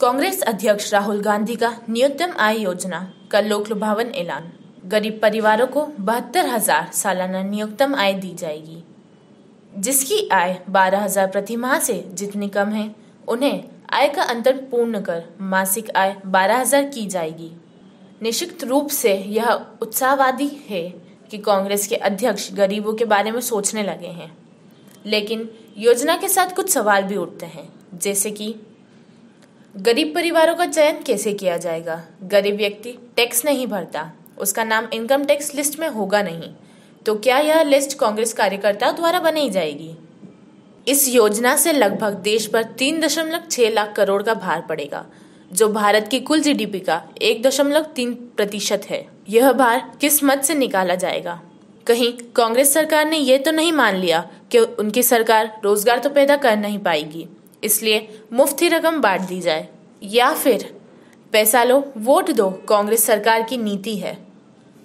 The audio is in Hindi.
कांग्रेस अध्यक्ष राहुल गांधी का न्यूनतम आय योजना का लोक लुभावन ऐलान गरीब परिवारों को बहत्तर हजार सालाना न्यूनतम आय दी जाएगी जिसकी आय बारह हजार प्रति माह से जितनी कम है उन्हें आय का अंतर पूर्ण कर मासिक आय बारह हजार की जाएगी निश्चित रूप से यह उत्साहवादी है कि कांग्रेस के अध्यक्ष गरीबों के बारे में सोचने लगे हैं लेकिन योजना के साथ कुछ सवाल भी उठते हैं जैसे कि गरीब परिवारों का चयन कैसे किया जाएगा गरीब व्यक्ति टैक्स नहीं भरता उसका नाम इनकम टैक्स लिस्ट में होगा नहीं तो क्या यह लिस्ट कांग्रेस कार्यकर्ताओं द्वारा बनाई जाएगी इस योजना से लगभग देश पर तीन दशमलव छह लाख करोड़ का भार पड़ेगा जो भारत की कुल जीडीपी का एक दशमलव तीन प्रतिशत है यह भार किस मत से निकाला जाएगा कहीं कांग्रेस सरकार ने यह तो नहीं मान लिया कि उनकी सरकार रोजगार तो पैदा कर नहीं पाएगी इसलिए मुफ्त ही रकम बांट दी जाए या फिर पैसा लो वोट दो कांग्रेस सरकार की नीति है